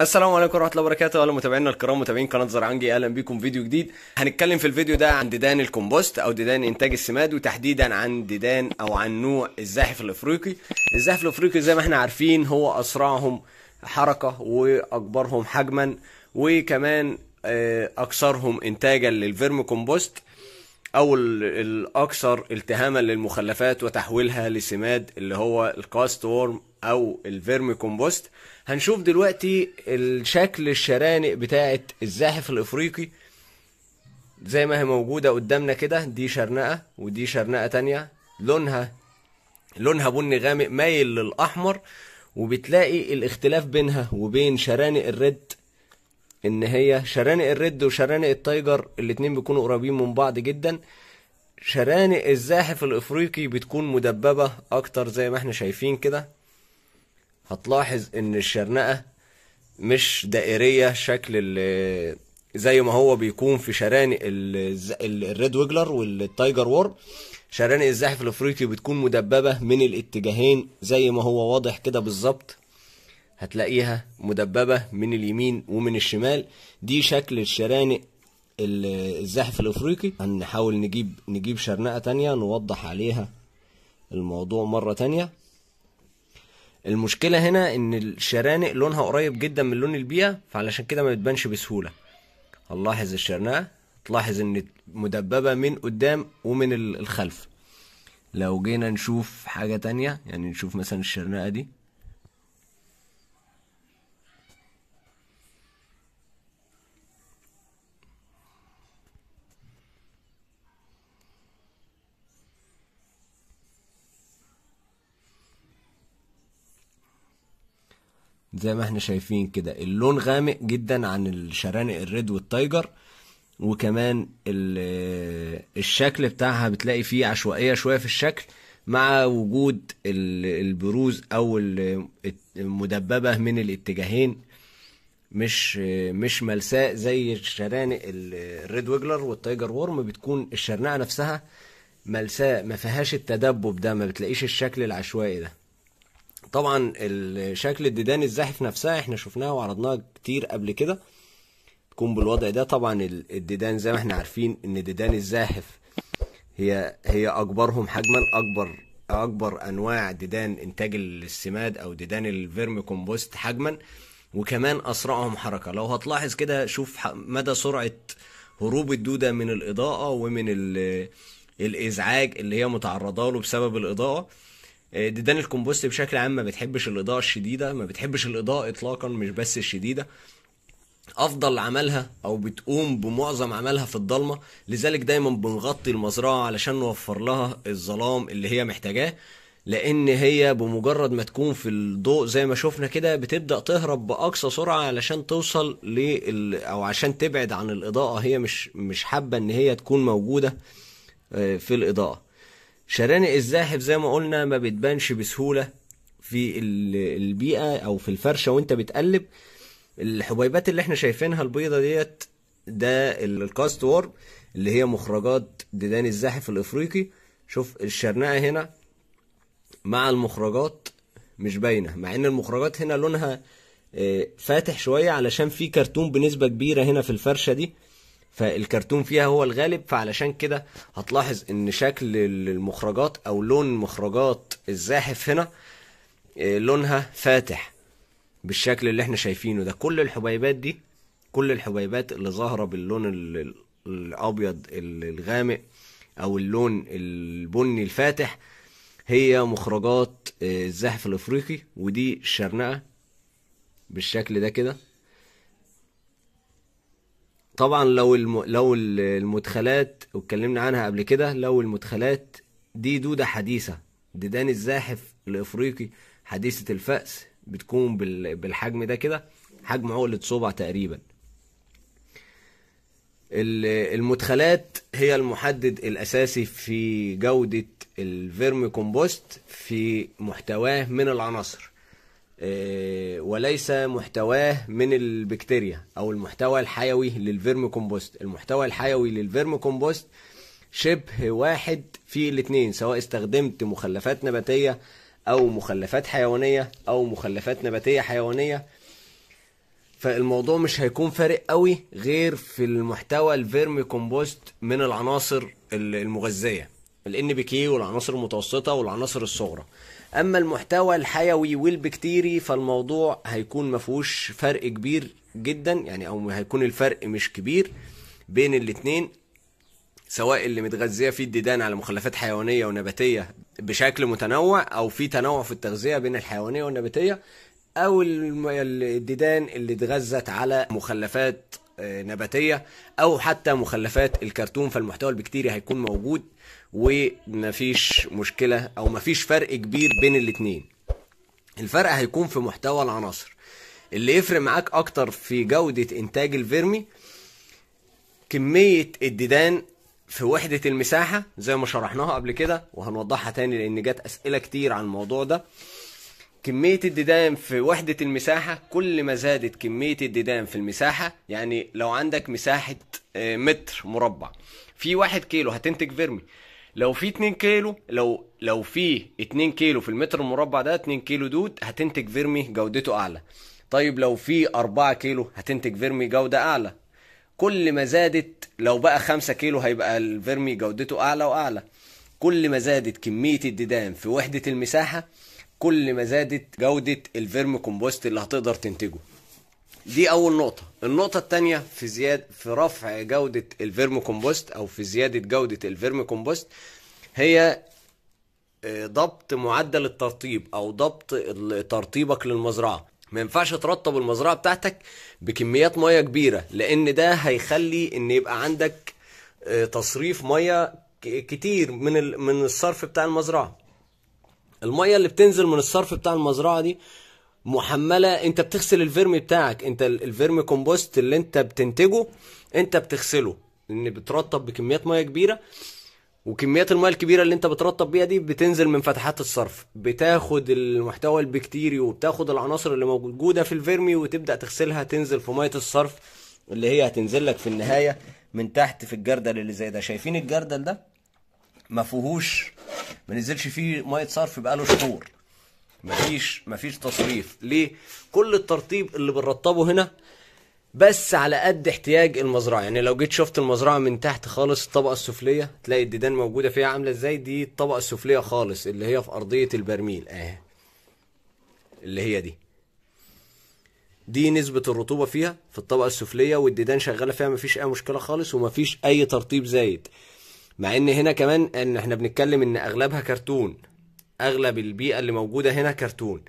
السلام عليكم ورحمه الله وبركاته اهلا متابعينا الكرام متابعين قناه زرعنجي اهلا بيكم في فيديو جديد هنتكلم في الفيديو ده عن ديدان الكومبوست او ديدان انتاج السماد وتحديدا عن ديدان او عن نوع الزاحف الافريقي الزاحف الافريقي زي ما احنا عارفين هو اسرعهم حركه واكبرهم حجما وكمان آه، اكثرهم انتاجا للفيرم كومبوست او الاكثر التهاما للمخلفات وتحويلها لسماد اللي هو الكاست وورم او الفيرمي كومبوست هنشوف دلوقتي الشكل الشرانق بتاعه الزاحف الافريقي زي ما هي موجودة قدامنا كده دي شرنقة ودي شرنقة تانية لونها لونها بني غامق مايل للأحمر وبتلاقي الاختلاف بينها وبين شرانق الريد ان هي شرانق الريد وشرانق التايجر الاتنين بيكونوا قريبين من بعض جدا شرانق الزاحف الافريقي بتكون مدببة اكتر زي ما احنا شايفين كده هتلاحظ ان الشرنقة مش دائرية شكل زي ما هو بيكون في شرانق الريد ويجلر والتايجر وور شرانق الزاحف الافريقي بتكون مدببة من الاتجاهين زي ما هو واضح كده بالظبط هتلاقيها مدببة من اليمين ومن الشمال دي شكل الشرانق الزاحف الافريقي هنحاول نجيب نجيب شرنقة تانية نوضح عليها الموضوع مرة تانية المشكله هنا ان الشرانق لونها قريب جدا من لون البيئه فعلشان كده ما بتبانش بسهوله هنلاحظ الشرنقه تلاحظ ان مدببه من قدام ومن الخلف لو جينا نشوف حاجه تانية يعني نشوف مثلا الشرنقه دي زي ما احنا شايفين كده اللون غامق جدا عن الشرانق الريد والتايجر وكمان الشكل بتاعها بتلاقي فيه عشوائية شوية في الشكل مع وجود البروز او المدببة من الاتجاهين مش مش ملساء زي الشرانق الريد ويجلر والتايجر وورم بتكون الشرنقة نفسها ملساء ما فيهاش التدبب ده ما بتلاقيش الشكل العشوائي ده طبعا شكل الديدان الزاحف نفسها احنا شفناها وعرضناها كتير قبل كده تكون بالوضع ده طبعا الديدان زي ما احنا عارفين ان ديدان الزاحف هي هي اكبرهم حجما اكبر اكبر انواع ديدان انتاج السماد او ديدان الفيرم كومبوست حجما وكمان اسرعهم حركه لو هتلاحظ كده شوف مدى سرعه هروب الدوده من الاضاءه ومن الازعاج اللي هي متعرضه له بسبب الاضاءه آه، ديدان الكومبوست بشكل عام ما بتحبش الاضاءه الشديده ما بتحبش الاضاءه اطلاقا مش بس الشديده افضل عملها او بتقوم بمعظم عملها في الضلمه لذلك دايما بنغطي المزرعه علشان نوفر لها الظلام اللي هي محتاجاه لان هي بمجرد ما تكون في الضوء زي ما شفنا كده بتبدا تهرب باقصى سرعه علشان توصل لل او عشان تبعد عن الاضاءه هي مش مش حابه ان هي تكون موجوده آه، في الاضاءه شرانق الزاحف زي ما قلنا ما بتبانش بسهولة في البيئة أو في الفرشة وأنت بتقلب الحبيبات اللي احنا شايفينها البيضة ديت ده الكاست وورب اللي هي مخرجات ديدان الزاحف الافريقي شوف الشرنقه هنا مع المخرجات مش باينه مع ان المخرجات هنا لونها آه، فاتح شويه علشان في كرتون بنسبه كبيره هنا في الفرشه دي فالكرتون فيها هو الغالب فعلشان كده هتلاحظ ان شكل المخرجات او لون مخرجات الزاحف هنا آه، لونها فاتح بالشكل اللي احنا شايفينه ده كل الحبيبات دي كل الحبيبات اللي ظاهره باللون الابيض الغامق او اللون البني الفاتح هي مخرجات آه، الزاحف الافريقي ودي الشرنقه بالشكل ده كده طبعا لو الم... لو المدخلات واتكلمنا عنها قبل كده لو المدخلات دي دودة حديثة ديدان الزاحف الافريقي حديثة الفأس بتكون بال... بالحجم ده كده حجم عقلة صبع تقريبا المدخلات هي المحدد الأساسي في جودة الفيرمي كومبوست في محتواه من العناصر آه، وليس محتواه من البكتيريا او المحتوى الحيوي للفيرم كومبوست المحتوى الحيوي للفيرم كومبوست شبه واحد في الاثنين سواء استخدمت مخلفات نباتيه او مخلفات حيوانيه او مخلفات نباتيه حيوانيه فالموضوع مش هيكون فارق قوي غير في المحتوى الفيرم كومبوست من العناصر المغذيه الان بي كي والعناصر المتوسطه والعناصر الصغرى اما المحتوى الحيوي والبكتيري فالموضوع هيكون مفهوش فرق كبير جدا يعني او هيكون الفرق مش كبير بين الاتنين سواء اللي متغذيه فيه الديدان على مخلفات حيوانيه ونباتيه بشكل متنوع او في تنوع في التغذيه بين الحيوانيه والنباتيه او الديدان اللي اتغذت على مخلفات آه، نباتيه او حتى مخلفات الكرتون فالمحتوى البكتيري هيكون موجود ومفيش مشكله او مفيش فرق كبير بين الاثنين الفرق هيكون في محتوى العناصر اللي يفرق معاك اكتر في جوده انتاج الفيرمي كميه الديدان في وحدة المساحة زي ما شرحناها قبل كده وهنوضحها تاني لأن جت أسئلة كتير عن الموضوع ده كمية الديدان في وحدة المساحة كل ما زادت كمية الديدان في المساحة يعني لو عندك مساحة آه، متر مربع في واحد كيلو هتنتج فيرمي لو في 2 كيلو لو لو في 2 كيلو في المتر المربع ده 2 كيلو دود هتنتج فيرمي جودته اعلى طيب لو في 4 كيلو هتنتج فيرمي جودة اعلى كل ما زادت لو بقى 5 كيلو هيبقى الفيرمي جودته اعلى واعلى كل ما زادت كمية الديدان في وحدة المساحة كل ما زادت جودة الفيرم كومبوست اللي هتقدر تنتجه دي اول نقطة النقطة التانية في زياد في رفع جودة الفيرم كومبوست او في زيادة جودة الفيرم كومبوست هي آه، ضبط معدل الترطيب او ضبط ترطيبك للمزرعة ما ينفعش ترطب المزرعة بتاعتك بكميات مية كبيرة لان ده هيخلي ان يبقى عندك آه، تصريف مية كتير من من الصرف بتاع المزرعة الميه اللي بتنزل من الصرف بتاع المزرعه دي محمله انت بتغسل الفيرم بتاعك انت الفيرم كومبوست اللي انت بتنتجه انت بتغسله لان بترطب بكميات ميه كبيره وكميات الميه الكبيره اللي انت بترطب بيها دي بتنزل من فتحات الصرف بتاخد المحتوى البكتيري وبتاخد العناصر اللي موجوده في الفيرمي وتبدا تغسلها تنزل في ميه الصرف اللي هي هتنزل لك في النهايه من تحت في الجردل اللي زي ده شايفين الجردل ده ما فيهوش ما نزلش فيه ميه صرف بقاله شهور مفيش مفيش تصريف ليه كل الترطيب اللي بنرطبه هنا بس على قد احتياج المزرعه يعني لو جيت شفت المزرعه من تحت خالص الطبقه السفليه تلاقي الديدان موجوده فيها عامله ازاي دي الطبقه السفليه خالص اللي هي في ارضيه البرميل اهي اللي هي دي دي نسبة الرطوبة فيها في الطبقة السفلية والديدان شغالة فيها مفيش أي مشكلة خالص ومفيش أي ترطيب زايد مع ان هنا كمان ان احنا بنتكلم ان اغلبها كرتون اغلب البيئه اللي موجوده هنا كرتون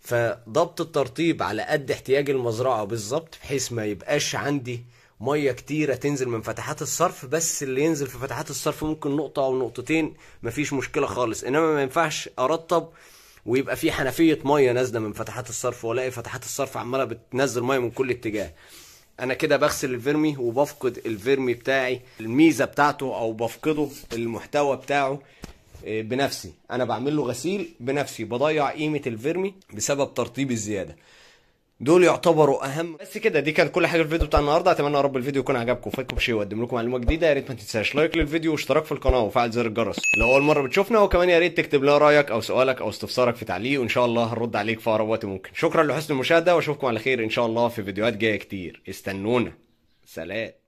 فضبط الترطيب على قد احتياج المزرعه بالظبط بحيث ما يبقاش عندي ميه كتيره تنزل من فتحات الصرف بس اللي ينزل في فتحات الصرف ممكن نقطه او نقطتين مفيش مشكله خالص انما ما ينفعش ارطب ويبقى في حنفيه ميه نازله من فتحات الصرف والاقي فتحات الصرف عماله بتنزل ميه من كل اتجاه انا كده بغسل الفيرمي وبفقد الفيرمي بتاعي الميزه بتاعته او بفقده المحتوى بتاعه آه، بنفسي انا بعمل له غسيل بنفسي بضيع قيمه الفيرمي بسبب ترطيب الزياده دول يعتبروا اهم بس كده دي كانت كل حاجه في الفيديو بتاع النهارده اتمنى يا رب الفيديو يكون عجبكم وفادكم بشيء وقدم لكم معلومه جديده يا ريت ما تنساش لايك للفيديو واشتراك في القناه وفعل زر الجرس لو اول مره بتشوفنا وكمان يا ريت تكتب لنا رايك او سؤالك او استفسارك في تعليق وان شاء الله هنرد عليك في اقرب وقت ممكن شكرا لحسن المشاهده واشوفكم على خير ان شاء الله في فيديوهات جايه كتير استنونا سلام